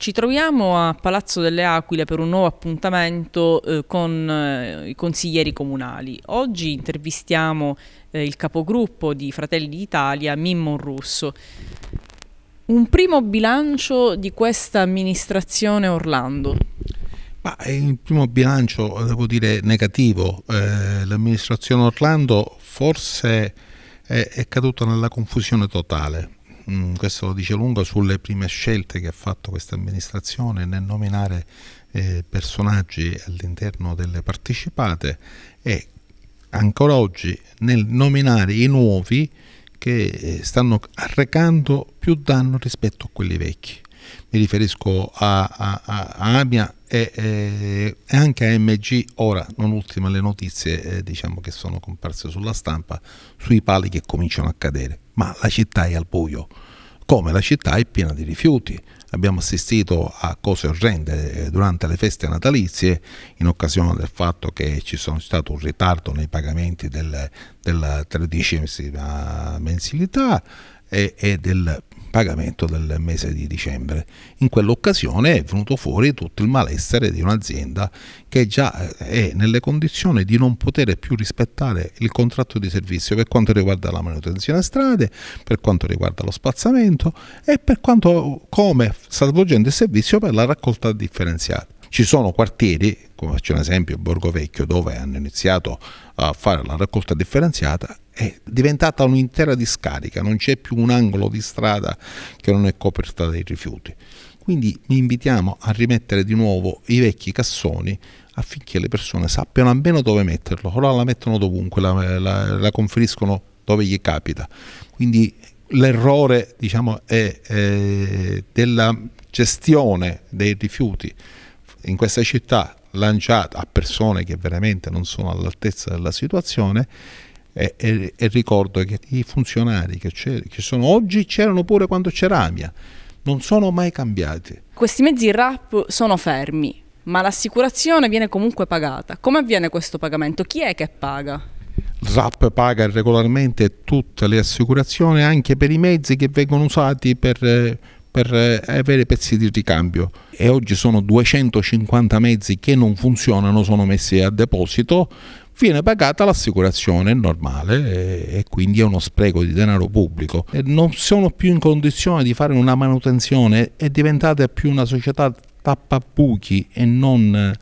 Ci troviamo a Palazzo delle Aquile per un nuovo appuntamento eh, con eh, i consiglieri comunali. Oggi intervistiamo eh, il capogruppo di Fratelli d'Italia, Mimmo Russo. Un primo bilancio di questa amministrazione Orlando. Ma eh, il primo bilancio, eh, devo dire, negativo. Eh, l'amministrazione Orlando forse è, è caduta nella confusione totale Mm, questo lo dice lungo sulle prime scelte che ha fatto questa amministrazione nel nominare eh, personaggi all'interno delle partecipate e ancora oggi nel nominare i nuovi che eh, stanno arrecando più danno rispetto a quelli vecchi. Mi riferisco a, a, a Amia e, e, e, anche a MG, ora non ultima le notizie eh, diciamo che sono comparse sulla stampa sui pali che cominciano a cadere ma la città è al buio, come la città è piena di rifiuti. Abbiamo assistito a cose orrende eh, durante le feste natalizie in occasione del fatto che ci sono stato un ritardo nei pagamenti del, della tredicesima mensilità e, eh, e del pagamento del mese di dicembre. In quell'occasione è venuto fuori tutto il malessere di un'azienda che già eh, è nelle condizioni di non poter più rispettare il contratto di servizio per quanto riguarda la manutenzione strade, per quanto riguarda lo spazzamento e per quanto come sta svolgendo il servizio per la raccolta differenziata. Ci sono quartieri, come faccio un esempio, Borgo Vecchio, dove hanno iniziato a fare la raccolta differenziata, è diventata un'intera discarica, non c'è più un angolo di strada che non è coperta dai rifiuti. Quindi mi invitiamo a rimettere di nuovo i vecchi cassoni affinché le persone sappiano almeno dove metterlo, ora la mettono dovunque, la, la, la conferiscono dove gli capita. Quindi l'errore diciamo, è, è eh, della gestione dei rifiuti in questa città lanciata a persone che veramente non sono all'altezza della situazione e, e, e, ricordo che i funzionari che, che sono oggi c'erano pure quando c'era Amia, non sono mai cambiati. Questi mezzi RAP sono fermi, ma l'assicurazione viene comunque pagata. Come avviene questo pagamento? Chi è che paga? Il RAP paga regolarmente tutte le assicurazioni anche per i mezzi che vengono usati per eh, per eh, avere pezzi di ricambio e oggi sono 250 mezzi che non funzionano, sono messi a deposito, viene pagata l'assicurazione normale e quindi è uno spreco di denaro pubblico. E non sono più in condizione di fare una manutenzione, è diventata più una società tappabuchi e non,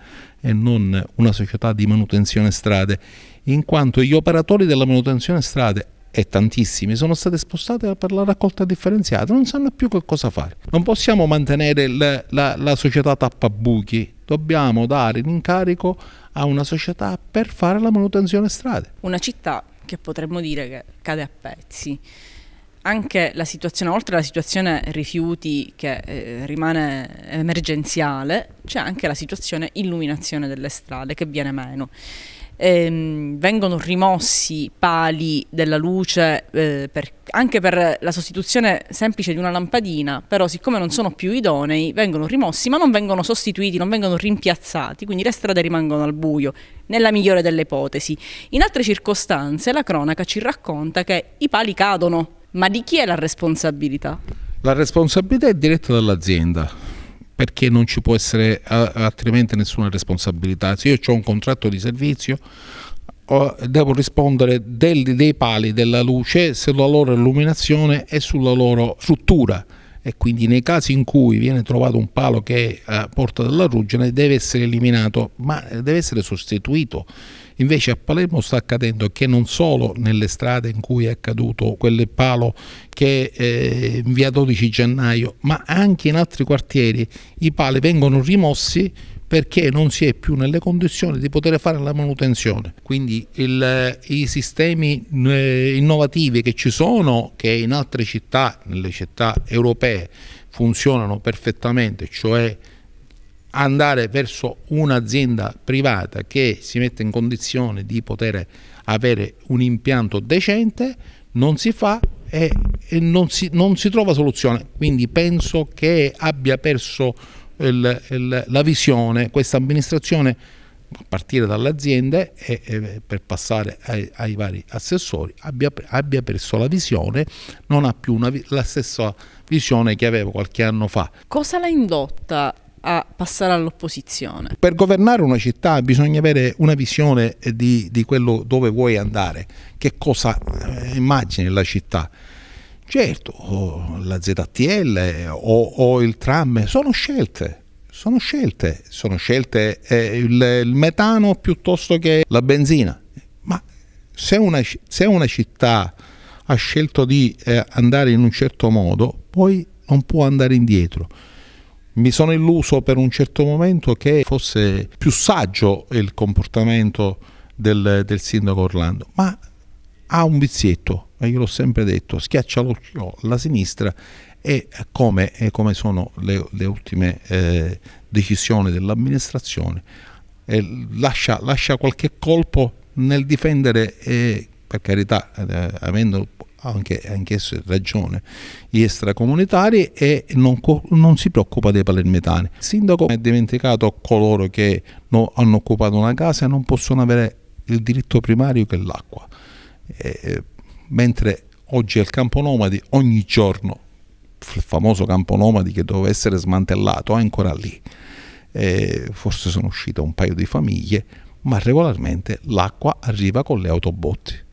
e non una società di manutenzione strade, in quanto gli operatori della manutenzione strade e tantissimi sono state spostate per la raccolta differenziata, non sanno più che cosa fare. Non possiamo mantenere la, la, la società tappabuchi, dobbiamo dare l'incarico a una società per fare la manutenzione strade. Una città che potremmo dire che cade a pezzi anche la situazione, oltre alla situazione rifiuti che eh, rimane emergenziale, c'è anche la situazione illuminazione delle strade che viene meno ehm, vengono rimossi pali della luce eh, per, anche per la sostituzione semplice di una lampadina, però siccome non sono più idonei vengono rimossi ma non vengono sostituiti, non vengono rimpiazzati, quindi le strade rimangono al buio, nella migliore delle ipotesi. In altre circostanze la cronaca ci racconta che i pali cadono, ma di chi è la responsabilità? La responsabilità è diretta dall'azienda perché non ci può essere altrimenti nessuna responsabilità. Se io ho un contratto di servizio devo rispondere del, dei pali della luce sulla loro illuminazione e sulla loro struttura e quindi nei casi in cui viene trovato un palo che porta della ruggine deve essere eliminato ma deve essere sostituito Invece a Palermo sta accadendo che non solo nelle strade in cui è accaduto quel palo che eh, in via 12 gennaio, ma anche in altri quartieri i pali vengono rimossi perché non si è più nelle condizioni di poter fare la manutenzione. Quindi il, eh, i sistemi eh, innovativi che ci sono, che in altre città, nelle città europee, funzionano perfettamente, cioè andare verso un'azienda privata che si mette in condizione di poter avere un impianto decente, non si fa e, e non, si, non, si, trova soluzione. Quindi penso che abbia perso il, il, la visione questa amministrazione a partire dalle aziende e, e per passare ai, ai vari assessori abbia, abbia, perso la visione, non ha più una, la stessa visione che aveva qualche anno fa. Cosa l'ha indotta a passare all'opposizione. Per governare una città bisogna avere una visione di, di quello dove vuoi andare, che cosa eh, immagini la città. Certo, o la ZTL o, o, il tram sono scelte, sono scelte, sono scelte eh, il, il, metano piuttosto che la benzina. Ma se una, se una città ha scelto di eh, andare in un certo modo, poi non può andare indietro mi sono illuso per un certo momento che fosse più saggio il comportamento del, del sindaco Orlando, ma ha un vizietto, e io l'ho sempre detto, schiaccia l'occhio alla sinistra e come, e come sono le, le ultime eh, decisioni dell'amministrazione, eh, lascia, lascia, qualche colpo nel difendere, eh, per carità, eh, avendo anche, anch'esso ragione, gli extracomunitari e non, non, si preoccupa dei palermitani. Il sindaco ha dimenticato coloro che no, hanno occupato una casa e non possono avere il diritto primario che l'acqua. Eh, mentre oggi al campo nomadi ogni giorno il famoso campo nomadi che doveva essere smantellato è ancora lì. Eh, forse sono uscite un paio di famiglie, ma regolarmente l'acqua arriva con le autobotti.